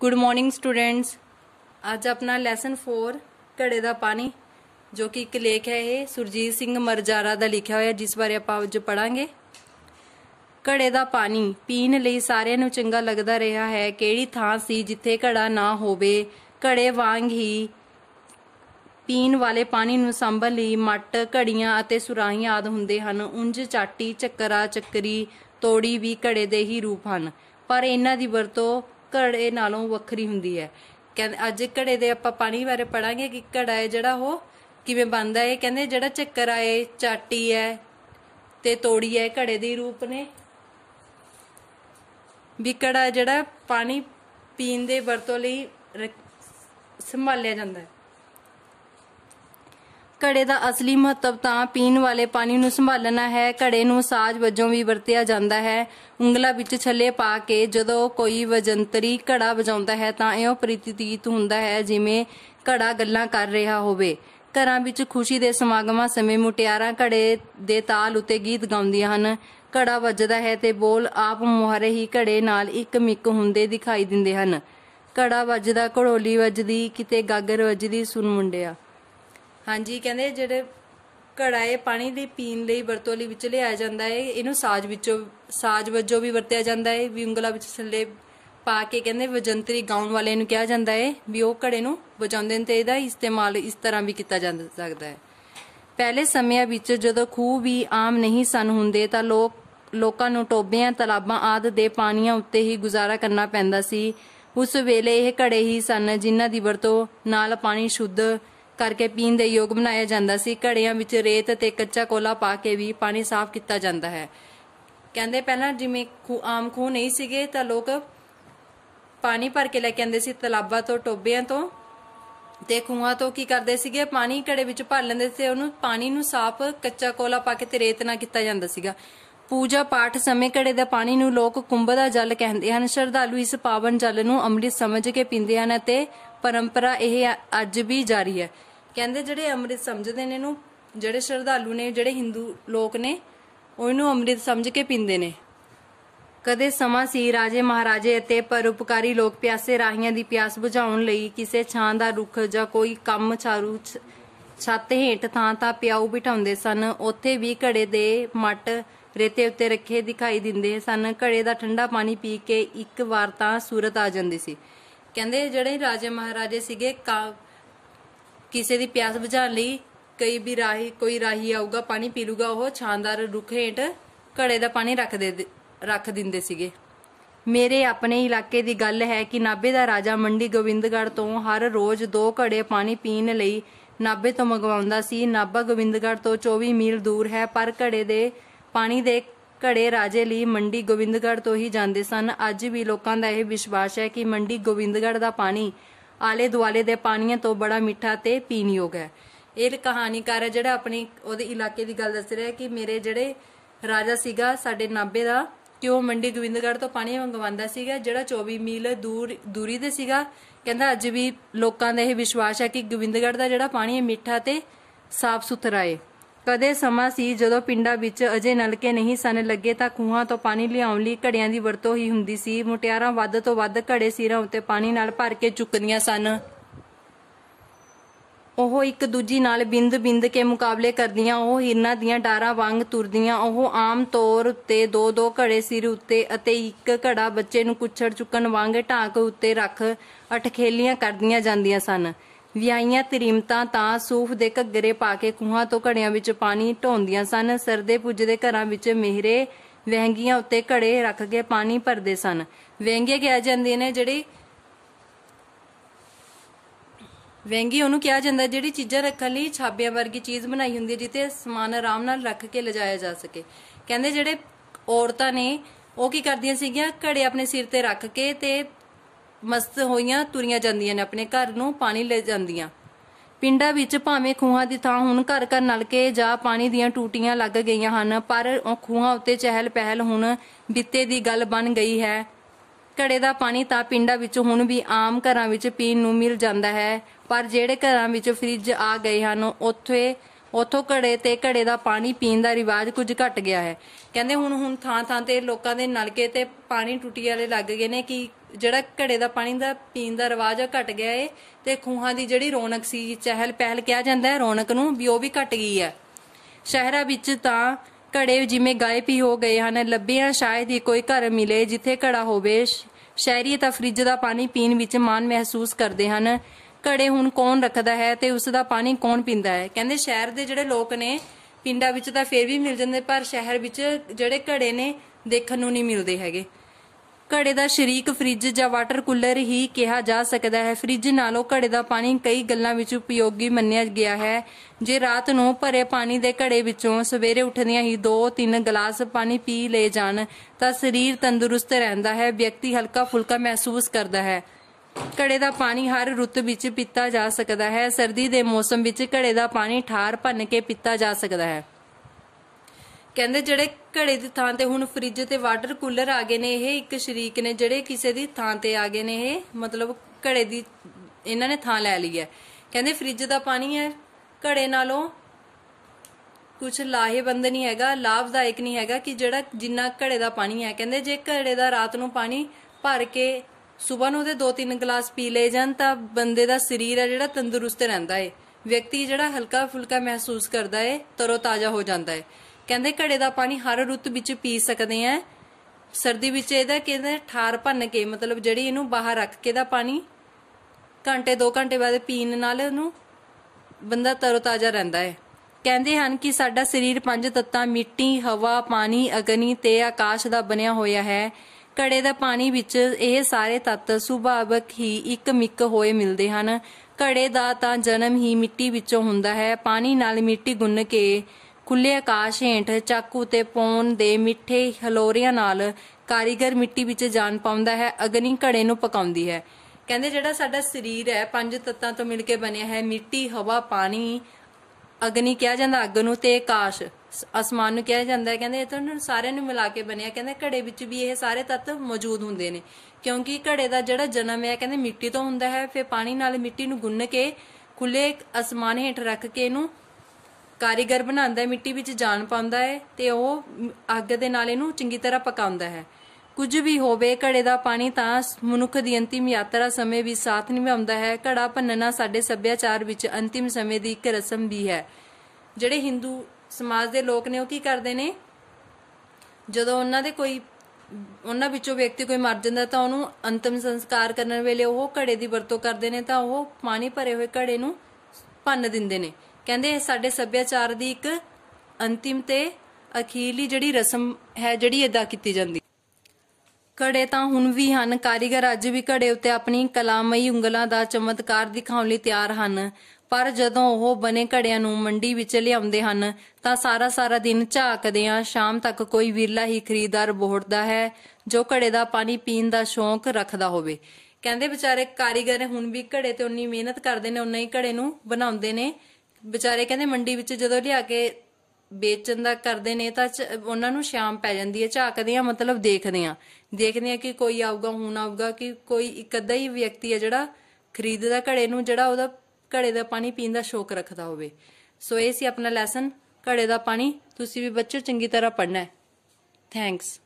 good morning students ਅੱਜ ਆਪਣਾ lesson 4 ਘੜੇ ਦਾ ਪਾਣੀ ਜੋ ਕਿ ਇੱਕ ਲੇਖ ਹੈ ਇਹ ਸੁਰਜੀਤ ਸਿੰਘ ਮਰਜਾਰਾ ਦਾ ਲਿਖਿਆ ਹੋਇਆ ਜਿਸ ਬਾਰੇ ਆਪਾਂ ਅੱਜ ਪੜਾਂਗੇ ਘੜੇ ਦਾ ਪਾਣੀ ਪੀਣ ਲਈ ਸਾਰਿਆਂ ਨੂੰ ਚੰਗਾ ਲੱਗਦਾ ਰਿਹਾ ਹੈ ਕਿਹੜੀ ਥਾਂ ਸੀ ਜਿੱਥੇ ਘੜਾ ਨਾ ਹੋਵੇ ਘੜੇ ਵਾਂਗ ਹੀ ਪੀਣ ਵਾਲੇ ਪਾਣੀ ਨੂੰ ਸੰਭਲ ਲਈ ਮੱਟ ਘੜੀਆਂ ਅਤੇ ਸੁਰਾਹੀਆਂ ਆਦ ਹੁੰਦੇ ਹਨ ਉਂਝ ਚਾਟੀ ਚੱਕਰਾ ਚੱਕਰੀ ਤੋੜੀ ਵੀ ਘੜੇ ਦੇ ਹੀ ਰੂਪ ਹਨ ਪਰ ਇਹਨਾਂ ਦੀ ਵਰਤੋਂ ਘੜੇ ਨਾਲੋਂ ਵੱਖਰੀ ਹੁੰਦੀ ਹੈ ਕਹਿੰਦੇ ਅੱਜ ਘੜੇ ਦੇ ਆਪਾਂ ਪਾਣੀ ਬਾਰੇ ਪੜਾਂਗੇ ਕਿ ਘੜਾ ਹੈ ਜਿਹੜਾ ਉਹ ਕਿਵੇਂ ਬਣਦਾ ਹੈ ਕਹਿੰਦੇ ਜਿਹੜਾ ਚੱਕਰ ਆਏ ਚਾਟੀ ਹੈ ਤੇ ਤੋੜੀ ਹੈ ਘੜੇ ਦੇ ਰੂਪ ਨੇ ਵੀ ਘੜਾ ਜਿਹੜਾ ਪਾਣੀ ਪੀਣ ਦੇ ਵਰਤੋਂ ਲਈ ਸੰਭਾਲਿਆ ਜਾਂਦਾ ਹੈ ਘੜੇ ਦਾ ਅਸਲੀ ਮਹੱਤਵ ਤਾਂ ਪੀਣ ਵਾਲੇ ਪਾਣੀ ਨੂੰ ਸੰਭਾਲਣਾ ਹੈ ਘੜੇ ਨੂੰ ਸਾਜ਼ ਵਜੋਂ ਵੀ ਵਰਤਿਆ ਜਾਂਦਾ ਹੈ ਉਂਗਲਾ ਵਿੱਚ ਛੱਲੇ ਪਾ ਕੇ ਜਦੋਂ ਕੋਈ ਵਜੰਤਰੀ ਘੜਾ ਵਜਾਉਂਦਾ ਹੈ ਤਾਂ ਇਹੋ ਪ੍ਰਤੀਤੀਤ ਹੁੰਦਾ ਹੈ ਜਿਵੇਂ ਘੜਾ ਗੱਲਾਂ ਕਰ ਰਿਹਾ ਹੋਵੇ ਘਰਾਂ ਵਿੱਚ ਖੁਸ਼ੀ ਦੇ ਸਮਾਗਮਾਂ ਸਮੇਂ ਮੁਟਿਆਰਾਂ ਘੜੇ ਦੇ ਤਾਲ ਉਤੇ ਗੀਤ ਗਾਉਂਦੀਆਂ ਹਨ ਘੜਾ ਵੱਜਦਾ ਹੈ ਤੇ ਬੋਲ ਆਪ ਮੁਹਰੇ ਹੀ ਘੜੇ ਨਾਲ ਇੱਕ ਮਿੱਕ ਹੁੰਦੇ ਦਿਖਾਈ ਦਿੰਦੇ ਹਨ ਘੜਾ ਵੱਜਦਾ ਘੜੋਲੀ ਵੱਜਦੀ ਕਿਤੇ ਗਾਗਰ ਵੱਜਦੀ ਸੁਣ ਮੁੰਡਿਆ ਹਾਂਜੀ ਕਹਿੰਦੇ ਜਿਹੜੇ ਘੜਾ ਇਹ ਪਾਣੀ ਦੀ ਪੀਣ ਲਈ ਵਰਤੋਂ ਲਈ ਵਿੱਚ ਲਿਆ ਜਾਂਦਾ ਹੈ ਇਹਨੂੰ ਸਾਜ ਵਿੱਚੋਂ ਸਾਜ ਵਜੋਂ ਵੀ ਵਰਤਿਆ ਜਾਂਦਾ ਹੈ ਵੀ ਉਂਗਲਾ ਵਿੱਚ ਥੱਲੇ ਪਾ ਕੇ ਕਹਿੰਦੇ ਵਜੰਤਰੀ ਗਾਉਣ ਵਾਲੇ ਨੂੰ ਕਿਹਾ ਜਾਂਦਾ ਹੈ ਵੀ ਉਹ ਘੜੇ ਨੂੰ ਵਜਾਉਂਦੇ ਨੇ ਤੇ ਇਹਦਾ ਇਸਤੇਮਾਲ ਇਸ ਤਰ੍ਹਾਂ ਵੀ ਕੀਤਾ ਜਾ ਸਕਦਾ ਹੈ ਪਹਿਲੇ ਸਮਿਆਂ ਵਿੱਚ ਜਦੋਂ ਖੂਹ ਵੀ ਆਮ ਨਹੀਂ ਸਨ ਹੁੰਦੇ ਤਾਂ ਲੋਕ ਲੋਕਾਂ ਨੂੰ ਟੋਬਿਆਂ ਤਲਾਬਾਂ ਆਦ ਦੇ ਪਾਣੀਆਂ ਉੱਤੇ ਹੀ ਗੁਜ਼ਾਰਾ ਕਰਨਾ ਪੈਂਦਾ ਸੀ ਉਸ ਵੇਲੇ ਇਹ ਘੜੇ ਹੀ ਸਨ ਜਿਨ੍ਹਾਂ ਦੀ ਵਰਤੋਂ ਨਾਲ ਪਾਣੀ ਸ਼ੁੱਧ ਕਰਕੇ ਪੀਣ ਦੇ ਯੋਗ ਬਣਾਇਆ ਜਾਂਦਾ ਸੀ ਘੜਿਆਂ ਵਿੱਚ ਰੇਤ ਤੇ ਕੱਚਾ ਕੋਲਾ ਪਾ ਕੇ ਵੀ ਪਾਣੀ ਸਾਫ਼ ਕੀਤਾ ਜਾਂਦਾ ਹੈ ਕਹਿੰਦੇ ਪਹਿਲਾਂ ਜਿਵੇਂ ਆਮ ਖੂਹ ਨਹੀਂ ਸੀਗੇ ਤਾਂ ਲੋਕ ਪਾਣੀ ਭਰ ਕੇ ਲੈ ਕੇ ਆਂਦੇ ਸੀ ਤਲਾਬਾਂ ਤੋਂ ਟੋਬਿਆਂ ਤੋਂ ਤੇ ਖੂਹਾਂ ਤੋਂ ਕੀ ਕਰਦੇ ਸੀਗੇ ਪਾਣੀ ਘੜੇ ਵਿੱਚ ਭਰ ਲੈਂਦੇ ਸੀ ਉਹਨੂੰ ਪਾਣੀ ਨੂੰ ਸਾਫ਼ ਕੱਚਾ ਕੋਲਾ ਪਾ ਕੇ ਤੇ ਰੇਤ ਨਾਲ ਕੀਤਾ ਜਾਂਦਾ ਸੀਗਾ ਪੂਜਾ ਪਾਠ ਸਮੇਂ ਘੜੇ ਦਾ ਪਾਣੀ ਨੂੰ ਲੋਕ ਕੁੰਭ ਦਾ ਜਲ ਕਹਿੰਦੇ ਹਨ ਸ਼ਰਧਾਲੂ ਇਸ ਪਾਵਨ ਜਲ ਨੂੰ ਅੰਮ੍ਰਿਤ ਸਮਝ ਕੇ ਪੀਂਦੇ ਹਨ ਅਤੇ ਪਰੰਪਰਾ ਇਹ ਅੱਜ ਵੀ ਜਾਰੀ ਹੈ ਕਹਿੰਦੇ ਜਿਹੜੇ ਅੰਮ੍ਰਿਤ ਸਮਝਦੇ ਨੇ ਇਹਨੂੰ ਜਿਹੜੇ ਸ਼ਰਧਾਲੂ ਨੇ ਜਿਹੜੇ ਹਿੰਦੂ ਲੋਕ ਨੇ ਉਹ ਇਹਨੂੰ ਅੰਮ੍ਰਿਤ ਸਮਝ ਕੇ ਪੀਂਦੇ ਨੇ ਕਦੇ ਸਮਾਂ ਸੀ ਰਾਜੇ ਮਹਾਰਾਜੇ ਅਤੇ ਪਰਉਪਕਾਰੀ ਲੋਕ ਪਿਆਸੇ ਰਾਹੀਆਂ ਦੀ ਪਿਆਸ ਬੁਝਾਉਣ ਲਈ ਕਿਸੇ ਛਾਂ ਦਾ ਰੁੱਖ ਜਾਂ ਕੋਈ ਕੰਮ ਚਾਰੂ ਛੱਤ ਹੇਠ ਥਾਂ ਤਾਂ ਪਿਆਉ ਬਿਠਾਉਂਦੇ ਸਨ ਉੱਥੇ ਵੀ ਘੜੇ ਦੇ ਮੱਟ ਰੇਤੇ ਉੱਤੇ ਰੱਖੇ ਦਿਖਾਈ ਦਿੰਦੇ ਸਨ ਘੜੇ ਦਾ ਠੰਡਾ ਪਾਣੀ ਪੀ ਕੇ ਇੱਕ ਵਾਰ ਤਾਂ ਸੂਰਤ ਆ ਜਾਂਦੀ ਸੀ ਕਹਿੰਦੇ ਜਿਹੜੇ ਰਾਜੇ ਮਹਾਰਾਜੇ ਸੀਗੇ ਕਿਸੇ ਦੀ ਪਿਆਸ ਬੁਝਾਉਣ ਲਈ ਕਈ ਵੀ ਰਾਹੀ ਕੋਈ ਰਾਹੀ ਆਊਗਾ ਪਾਣੀ ਪੀ ਲੂਗਾ ਉਹ ਛਾਂਦਾਰ ਰੁੱਖ ਹੇਠ ਘੜੇ ਦਾ ਪਾਣੀ ਰੱਖ ਦੇ ਰੱਖ ਦਿੰਦੇ ਸੀਗੇ ਮੇਰੇ ਆਪਣੇ ਇਲਾਕੇ ਦੀ ਗੱਲ ਹੈ ਕਿ ਨਾਬੇ ਦਾ ਰਾਜਾ ਮੰਡੀ ਗੋਵਿੰਦਗੜ ਤੋਂ ਹਰ ਰੋਜ਼ ਦੋ ਘੜੇ ਪਾਣੀ ਪੀਣ ਲਈ ਨਾਬੇ ਤੋਂ ਮੰਗਵਾਉਂਦਾ ਸੀ ਨਾਬਾ ਗੋਵਿੰਦਗੜ ਤੋਂ 24 ਮੀਲ ਦੂਰ ਹੈ ਪਰ ਘੜੇ ਦੇ ਪਾਣੀ ਦੇ ਘੜੇ ਰਾਜੇ ਲਈ ਮੰਡੀ ਗੋਵਿੰਦਗੜ ਤੋਂ ਹੀ ਜਾਂਦੇ ਸਨ ਅੱਜ ਵੀ ਲੋਕਾਂ ਦਾ ਇਹ ਵਿਸ਼ਵਾਸ ਹੈ ਕਿ ਮੰਡੀ ਗੋਵਿੰਦਗੜ ਦਾ ਪਾਣੀ ਆਲੇ ਦੁਆਲੇ ਦੇ ਪਾਣੀਆਂ ਤੋਂ ਬੜਾ ਮਿੱਠਾ ਤੇ ਪੀਣਯੋਗ ਹੈ ਇਹ ਕਹਾਣੀਕਾਰ ਹੈ ਜਿਹੜਾ ਆਪਣੀ ਉਹਦੇ ਇਲਾਕੇ ਦੀ ਗੱਲ ਦੱਸ ਰਿਹਾ ਕਿ ਮੇਰੇ ਜਿਹੜੇ ਰਾਜਾ ਸੀਗਾ ਸਾਡੇ ਨਾਬੇ ਦਾ ਕਿ ਉਹ ਮੰਡੀ ਗੋਬਿੰਦਗੜ੍ਹ ਤੋਂ ਪਾਣੀ ਮੰਗਵਾਉਂਦਾ ਸੀਗਾ ਜਿਹੜਾ 24 ਮੀਲ ਦੂਰ ਦੂਰੀ ਤੇ ਸੀਗਾ ਕਹਿੰਦਾ ਅੱਜ ਵੀ ਲੋਕਾਂ ਦਾ ਇਹ ਵਿਸ਼ਵਾਸ ਹੈ ਕਿ ਗੋਬਿੰਦਗੜ੍ਹ ਦਾ ਜਿਹੜਾ ਪਾਣੀ ਹੈ ਮਿੱਠਾ ਤੇ ਸਾਫ਼ ਸੁਥਰਾ ਹੈ ਕਦੇ ਸਮਾਂ ਸੀ ਜਦੋਂ ਪਿੰਡਾਂ ਵਿੱਚ ਅਜੇ ਨਲਕੇ ਨਹੀਂ ਸਨ ਲੱਗੇ ਤਾਂ ਖੂਹਾਂ ਤੋਂ ਪਾਣੀ ਲਿਆਉਣ ਲਈ ਘੜਿਆਂ ਦੀ ਵਰਤੋਂ ਹੀ ਹੁੰਦੀ ਸੀ ਮੁਟਿਆਰਾਂ ਵੱਧ ਤੋਂ ਵੱਧ ਘੜੇ ਸਿਰਾਂ ਉੱਤੇ ਪਾਣੀ ਨਾਲ ਭਰ ਕੇ ਚੁੱਕਦੀਆਂ ਸਨ ਉਹ ਇੱਕ ਦੂਜੀ ਨਾਲ ਬਿੰਦ-ਬਿੰਦ ਕੇ ਮੁਕਾਬਲੇ ਕਰਦੀਆਂ ਉਹ ਹਿਰਨਾਂ ਦੀਆਂ ਡਾਰਾਂ ਵਾਂਗ ਤੁਰਦੀਆਂ ਉਹ ਆਮ ਤੌਰ ਉੱਤੇ ਦੋ-ਦੋ ਘੜੇ ਸਿਰ ਉੱਤੇ ਅਤੇ ਇੱਕ ਘੜਾ ਬੱਚੇ ਨੂੰ ਕੁੱਛੜ ਚੁੱਕਣ ਵਾਂਗ ਢਾਂਕ ਉੱਤੇ ਰੱਖ ਅਟਖੇਲੀਆਂ ਕਰਦੀਆਂ ਜਾਂਦੀਆਂ ਸਨ ਵਿਆਹੀਆਂ ਤਰੀਮਤਾਂ ਤਾਂ ਸੂਫ ਦੇ ਘੱਗਰੇ ਪਾ ਕੇ ਖੂਹਾਂ ਤੋਂ ਘੜਿਆਂ ਵਿੱਚ ਪਾਣੀ ਢੋਂਦੀਆਂ ਸਨ ਸਰਦੇ ਪੁੱਜ ਦੇ ਘਰਾਂ ਵਿੱਚ ਮਿਹਰੇ ਵਹਿੰਗੀਆਂ ਉੱਤੇ ਘੜੇ ਰੱਖ ਕੇ ਪਾਣੀ ਭਰਦੇ ਸਨ ਵਹਿੰਗੇ ਕਿਹਾ ਜਾਂਦੇ ਨੇ ਜਿਹੜੀ ਵਹਿੰਗੀ ਉਹਨੂੰ ਕਿਹਾ ਜਾਂਦਾ ਜਿਹੜੀ ਚੀਜ਼ਾਂ ਰੱਖਣ ਲਈ ਛਾਬਿਆਂ ਵਰਗੀ ਚੀਜ਼ ਬਣਾਈ ਹੁੰਦੀ ਹੈ ਜਿੱਤੇ ਸਮਾਨ ਆਰਾਮ ਨਾਲ ਰੱਖ ਕੇ ਲਜਾਇਆ ਜਾ ਸਕੇ ਕਹਿੰਦੇ ਜਿਹੜੇ ਔਰਤਾਂ ਨੇ ਉਹ ਕੀ ਕਰਦੀਆਂ ਸੀਗੀਆਂ ਘੜੇ ਆਪਣੇ ਸਿਰ ਤੇ ਰੱਖ ਕੇ ਤੇ ਮਸਤ ਹੋਈਆਂ ਤੁਰੀਆਂ ਜਾਂਦੀਆਂ ਨੇ ਆਪਣੇ ਘਰ ਨੂੰ ਪਾਣੀ ਲੈ ਜਾਂਦੀਆਂ ਪਿੰਡਾਂ ਵਿੱਚ ਭਾਵੇਂ ਖੂਹਾਂ ਦੀ ਥਾਂ ਹੁਣ ਘਰ ਘਰ ਨਲਕੇ ਜਾਂ ਪਾਣੀ ਦੀਆਂ ਟੂਟੀਆਂ ਲੱਗ ਗਈਆਂ ਹਨ ਪਰ ਉਹ ਖੂਹਾਂ ਉੱਤੇ ਚਹਿਲ ਪਹਿਲ ਹੁਣ ਬਿੱਤੇ ਦੀ ਗੱਲ ਬਣ ਗਈ ਹੈ ਘੜੇ ਦਾ ਪਾਣੀ ਤਾਂ ਪਿੰਡਾਂ ਵਿੱਚ ਹੁਣ ਵੀ ਆਮ ਘਰਾਂ ਵਿੱਚ ਪੀਣ ਨੂੰ ਮਿਲ ਜਾਂਦਾ ਹੈ ਪਰ ਜਿਹੜੇ ਘਰਾਂ ਵਿੱਚ ਫ੍ਰਿਜ ਆ ਗਏ ਹਨ ਉੱਥੇ ਉਥੋਂ ਘੜੇ ਤੇ ਘੜੇ ਦਾ ਪਾਣੀ ਪੀਣ ਦਾ ਰਿਵਾਜ ਕੁਝ ਘਟ ਗਿਆ ਹੈ ਕਹਿੰਦੇ ਹੁਣ ਹੁਣ ਥਾਂ ਥਾਂ ਤੇ ਲੋਕਾਂ ਦੇ ਨਲਕੇ ਤੇ ਪਾਣੀ ਟੁੱਟੀ ਵਾਲੇ ਲੱਗ ਗਏ ਨੇ ਕਿ ਜਿਹੜਾ ਘੜੇ ਦਾ ਪਾਣੀ ਦਾ ਪੀਣ ਦਾ ਰਿਵਾਜ ਆ ਘਟ ਗਿਆ ਏ ਤੇ ਖੂਹਾਂ ਦੀ ਜਿਹੜੀ ਰੌਣਕ ਸੀ ਚਹਿਲ ਪਹਿਲ ਕਿਹਾ ਜਾਂਦਾ ਹੈ ਰੌਣਕ ਨੂੰ ਵੀ ਉਹ ਵੀ ਘਟ ਗਈ ਹੈ ਸ਼ਹਿਰਾਂ ਵਿੱਚ ਤਾਂ ਘੜੇ ਜਿਵੇਂ ਗਾਇਬ ਹੀ ਹੋ ਗਏ ਹਨ ਲੱਭਿਆ ਸ਼ਾਇਦ ਹੀ ਕੋਈ ਘਰ ਮਿਲੇ ਜਿੱਥੇ ਘੜਾ ਹੋਵੇ ਸ਼ਹਿਰੀ ਤਾਂ ਫ੍ਰਿਜ ਦਾ ਪਾਣੀ ਪੀਣ ਵਿੱਚ ਮਾਣ ਮਹਿਸੂਸ ਕਰਦੇ ਹਨ ਘੜੇ ਹੁਣ ਕੌਣ ਰੱਖਦਾ ਹੈ ਤੇ ਉਸ ਦਾ ਪਾਣੀ ਕੌਣ ਪੀਂਦਾ ਹੈ ਕਹਿੰਦੇ ਸ਼ਹਿਰ ਦੇ ਜਿਹੜੇ ਲੋਕ ਨੇ ਪਿੰਡਾਂ ਵਿੱਚ ਤਾਂ ਫੇਰ ਵੀ ਮਿਲ ਜਾਂਦੇ ਪਰ ਸ਼ਹਿਰ ਵਿੱਚ ਜਿਹੜੇ ਘੜੇ ਨੇ ਦੇਖਣ ਨੂੰ ਨਹੀਂ ਮਿਲਦੇ ਹੈਗੇ ਘੜੇ ਦਾ ਸ਼ਰੀਕ ਫ੍ਰਿਜ ਜਾਂ ਵਾਟਰ ਕੂਲਰ ਹੀ ਕਿਹਾ ਜਾ ਸਕਦਾ ਹੈ ਫ੍ਰਿਜ ਨਾਲੋਂ ਘੜੇ ਦਾ ਪਾਣੀ ਕਈ ਗੱਲਾਂ ਵਿੱਚ ਉਪਯੋਗੀ ਮੰਨਿਆ ਗਿਆ ਹੈ ਜੇ ਰਾਤ ਨੂੰ ਭਰੇ ਪਾਣੀ ਦੇ ਘੜੇ ਵਿੱਚੋਂ ਸਵੇਰੇ ਉੱਠਦਿਆਂ ਹੀ 2-3 ਗਲਾਸ ਪਾਣੀ ਪੀ ਲਏ ਜਾਣ ਤਾਂ ਸਰੀਰ ਤੰਦਰੁਸਤ ਰਹਿੰਦਾ ਹੈ ਵਿਅਕਤੀ ਹਲਕਾ ਫੁਲਕਾ ਮਹਿਸੂਸ ਕਰਦਾ ਹੈ ਘੜੇ ਦਾ ਪਾਣੀ ਹਰ ਰੁੱਤ ਵਿੱਚ ਪੀਤਾ ਜਾ ਸਕਦਾ ਹੈ ਸਰਦੀ ਦੇ ਮੌਸਮ ਵਿੱਚ ਘੜੇ ਦਾ ਪਾਣੀ ਠਾਰ ਭੰਨ ਕੇ ਪੀਤਾ ਜਾ ਸਕਦਾ ਹੈ ਕਹਿੰਦੇ ਜਿਹੜੇ ਘੜੇ ਦੀ ਥਾਂ ਤੇ ਹੁਣ ਫ੍ਰਿਜ ਤੇ ਵਾਟਰ ਕੂਲਰ ਆ ਗਏ ਨੇ ਇਹ ਇੱਕ ਸ਼ਰੀਕ ਨੇ ਜਿਹੜੇ ਕਿਸੇ ਦੀ ਥਾਂ ਤੇ ਆ ਗਏ ਨੇ ਇਹ ਮਤਲਬ ਘੜੇ ਦੀ ਇਹਨਾਂ ਨੇ ਥਾਂ ਲੈ ਲਈ ਹੈ ਕਹਿੰਦੇ ਫ੍ਰਿਜ ਦਾ ਪਾਣੀ ਹੈ ਘੜੇ ਨਾਲੋਂ ਕੁਝ ਲਾਹੇਵੰਦ ਨਹੀਂ ਹੈਗਾ ਲਾਭਦਾਇਕ ਨਹੀਂ ਹੈਗਾ ਕਿ ਜਿਹੜਾ ਜਿੰਨਾ ਘੜੇ ਦਾ ਪਾਣੀ ਹੈ ਕਹਿੰਦੇ ਜੇ ਘੜੇ ਦਾ ਰਾਤ ਨੂੰ ਪਾਣੀ ਭਰ ਕੇ ਸਵੇਰ ਨੂੰ ਉਹਦੇ 2-3 ਗਲਾਸ ਪੀ ਲਏ ਜਾਂ ਤਾਂ ਬੰਦੇ ਦਾ ਸਰੀਰ ਹੈ ਜਿਹੜਾ ਤੰਦਰੁਸਤ ਰਹਿੰਦਾ ਹੈ ਵਿਅਕਤੀ ਜਿਹੜਾ ਹਲਕਾ ਫੁਲਕਾ ਮਹਿਸੂਸ ਕਰਦਾ ਹੈ ਤਰੋ ਤਾਜ਼ਾ ਹੋ ਜਾਂਦਾ ਹੈ ਕਹਿੰਦੇ ਘੜੇ ਦਾ ਪਾਣੀ ਹਰ ਰੁੱਤ ਵਿੱਚ ਪੀ ਸਕਦੇ ਆ ਸਰਦੀ ਵਿੱਚ ਇਹਦਾ ਕਹਿੰਦੇ ਠਾਰ ਭੰਨ ਕੇ ਮਤਲਬ ਜਿਹੜੀ ਇਹਨੂੰ ਬਾਹਰ ਰੱਖ ਕੇ ਦਾ ਪਾਣੀ ਘੰਟੇ 2 ਘੰਟੇ ਬਾਅਦ ਪੀਣ ਨਾਲ ਉਹਨੂੰ ਬੰਦਾ ਤਰੋਤਾਜ਼ਾ ਰਹਿੰਦਾ ਹੈ ਕਹਿੰਦੇ ਹਨ ਕਿ ਸਾਡਾ ਸਰੀਰ ਪੰਜ ਤੱਤਾਂ ਮਿੱਟੀ ਹਵਾ ਪਾਣੀ ਅਗਨੀ ਤੇ ਆਕਾਸ਼ ਦਾ ਬਣਿਆ ਹੋਇਆ ਹੈ ਘੜੇ ਦਾ ਪਾਣੀ ਵਿੱਚ ਇਹ ਸਾਰੇ ਤੱਤ ਸੁਭਾਵਕ ਹੀ ਇੱਕ ਮਿੱਕ ਹੋਏ ਮਿਲਦੇ ਹਨ ਘੜੇ ਦਾ ਤਾਂ ਜਨਮ ਹੀ ਮਿੱਟੀ ਵਿੱਚੋਂ ਹੁੰਦਾ ਹੈ ਪਾਣੀ ਨਾਲ ਮਿੱਟੀ ਗੁੰਨ ਕੇ ਖੁੱਲੇ ਆਕਾਸ਼ ਹੇਠ ਚਾਕੂ ਤੇ ਪੌਣ ਦੇ ਮਿੱਠੇ ਹਲੋਰੀਆਂ ਨਾਲ ਕਾਰੀਗਰ ਮਿੱਟੀ ਵਿੱਚ ਜਾਨ ਪਾਉਂਦਾ ਹੈ ਅਗਨੀ ਘੜੇ ਨੂੰ ਪਕਾਉਂਦੀ ਹੈ ਕਹਿੰਦੇ ਜਿਹੜਾ ਸਾਡਾ ਸਰੀਰ ਹੈ ਪੰਜ ਤੱਤਾਂ ਤੋਂ ਮਿਲ ਕੇ ਬਣਿਆ ਹੈ ਮਿੱਟੀ ਹਵਾ ਪਾਣੀ ਅਗਨੀ ਕਿਹਾ ਜਾਂਦਾ ਅੱਗ ਨੂੰ ਤੇ ਆਕਾਸ਼ ਅਸਮਾਨ ਨੂੰ ਕਿਹਾ ਜਾਂਦਾ ਹੈ ਕਹਿੰਦੇ ਇਹ ਤਾਂ ਸਾਰਿਆਂ ਨੂੰ ਮਿਲਾ ਕੇ ਬਣਿਆ ਕਹਿੰਦੇ ਘੜੇ ਵਿੱਚ ਵੀ ਇਹ ਸਾਰੇ ਤੱਤ ਮੌਜੂਦ ਹੁੰਦੇ ਨੇ ਕਿਉਂਕਿ ਘੜੇ ਦਾ ਜਿਹੜਾ ਜਨਮ ਹੈ ਕਹਿੰਦੇ ਮਿੱਟੀ ਤੋਂ ਹੁੰਦਾ ਹੈ ਫਿਰ ਪਾਣੀ ਨਾਲ ਮਿੱਟੀ ਨੂੰ ਗੁੰਨ ਕੇ ਖੁੱਲੇ ਅਸਮਾਨ ਹੇਠ ਰੱਖ ਕੇ ਇਹਨੂੰ ਕਾਰੀਗਰ ਬਣਾਉਂਦਾ ਹੈ ਮਿੱਟੀ ਵਿੱਚ ਜਾਨ ਪਾਉਂਦਾ ਹੈ ਤੇ ਉਹ ਅੱਗ ਦੇ ਨਾਲ ਇਹਨੂੰ ਚੰਗੀ ਤਰ੍ਹਾਂ ਪਕਾਉਂਦਾ ਹੈ ਕੁਝ ਵੀ ਹੋਵੇ ਘੜੇ ਦਾ ਪਾਣੀ ਤਾਂ ਮਨੁੱਖ ਦੀ ਅੰਤਿਮ ਯਾਤਰਾ ਸਮੇਂ ਵੀ ਸਾਥ ਨਿਭਾਉਂਦਾ ਹੈ ਘੜਾ ਭੰਨਣਾ ਸਾਡੇ ਸੱਭਿਆਚਾਰ ਵਿੱਚ ਅੰਤਿਮ ਸਮੇਂ ਦੀ ਇੱਕ ਰਸਮ ਵੀ ਹੈ ਜਿਹੜੇ Hindu ਸਮਾਜ ਦੇ ਲੋਕ ਨੇ ਉਹ ਕੀ ਕਰਦੇ ਨੇ ਜਦੋਂ ਉਹਨਾਂ ਦੇ ਕੋਈ ਉਹਨਾਂ ਵਿੱਚੋਂ ਵਿਅਕਤੀ ਕੋਈ ਮਰ ਜਾਂਦਾ ਤਾਂ ਉਹਨੂੰ ਅੰਤਮ ਸੰਸਕਾਰ ਕਰਨ ਵੇਲੇ ਉਹ ਘੜੇ ਦੀ ਵਰਤੋਂ ਕਰਦੇ ਨੇ ਤਾਂ ਉਹ ਪਾਣੀ ਭਰੇ ਹੋਏ ਘੜੇ ਨੂੰ ਪੰਨ ਦਿੰਦੇ ਨੇ ਕਹਿੰਦੇ ਸਾਡੇ ਸੱਭਿਆਚਾਰ ਦੀ ਇੱਕ ਅੰਤਿਮ ਤੇ ਅਖੀਰਲੀ ਜਿਹੜੀ ਰਸਮ ਹੈ ਜਿਹੜੀ ਅਦਾ ਕੀਤੀ ਜਾਂਦੀ ਘੜੇ ਤਾਂ ਹੁਣ ਵੀ ਹਨ ਕਾਰੀਗਰ ਅੱਜ ਵੀ ਘੜੇ ਉੱਤੇ ਆਪਣੀ ਕਲਾਮਈ ਉਂਗਲਾਂ ਦਾ ਚਮਤਕਾਰ ਦਿਖਾਉਣ ਲਈ ਤਿਆਰ ਹਨ ਪਰ ਜਦੋਂ ਉਹ ਬਨੇ ਘੜਿਆਂ ਨੂੰ ਮੰਡੀ ਵਿੱਚ ਲਿਆਉਂਦੇ ਹਨ ਤਾਂ ਸਾਰਾ ਸਾਰਾ ਦਿਨ ਝਾਕਦੇ ਆ ਸ਼ਾਮ ਤੱਕ ਕੋਈ ਵਿਰਲਾ ਹੀ ਖਰੀਦਦਾਰ ਬੋੜਦਾ ਹੈ ਜੋ ਘੜੇ ਦਾ ਪਾਣੀ ਪੀਣ ਦਾ ਸ਼ੌਂਕ ਰੱਖਦਾ ਹੋਵੇ ਕਹਿੰਦੇ ਵਿਚਾਰੇ ਕਾਰੀਗਰ ਹੁਣ ਵੀ ਘੜੇ ਤੇ ਉਨੀ ਮਿਹਨਤ ਕਰਦੇ ਨੇ ਉਨਾ ਹੀ ਘੜੇ ਨੂੰ ਬਣਾਉਂਦੇ ਨੇ ਵਿਚਾਰੇ ਕਹਿੰਦੇ ਮੰਡੀ ਵਿੱਚ ਜਦੋਂ ਲਿਆ ਕੇ ਵੇਚਣ ਦਾ ਕਰਦੇ ਨੇ ਤਾਂ ਉਹਨਾਂ ਨੂੰ ਸ਼ਾਮ ਪੈ ਜਾਂਦੀ ਹੈ ਝਾਕਦੇ ਆ ਮਤਲਬ ਦੇਖਦੇ ਆ ਦੇਖਦੇ ਆ ਕਿ ਕੋਈ ਆਊਗਾ ਹੁਣ ਆਊਗਾ ਕਿ ਕੋਈ ਇੱਕ ਅੱਧਾ ਹੀ ਵਿਅਕਤੀ ਹੈ ਜਿਹੜਾ ਖਰੀਦਦਾ ਘੜੇ ਨੂੰ ਜਿਹੜਾ ਉਹਦਾ ਘੜੇ ਦਾ ਪਾਣੀ ਪੀਣ ਦਾ ਸ਼ੌਕ ਰੱਖਦਾ ਹੋਵੇ ਸੋ ਇਹ ਸੀ ਆਪਣਾ ਲੈਸਨ ਘੜੇ ਦਾ ਪਾਣੀ ਤੁਸੀਂ ਵੀ ਬੱਚੇ ਚੰਗੀ ਤਰ੍ਹਾਂ ਪੜ੍ਹਨਾ ਹੈ ਥੈਂਕਸ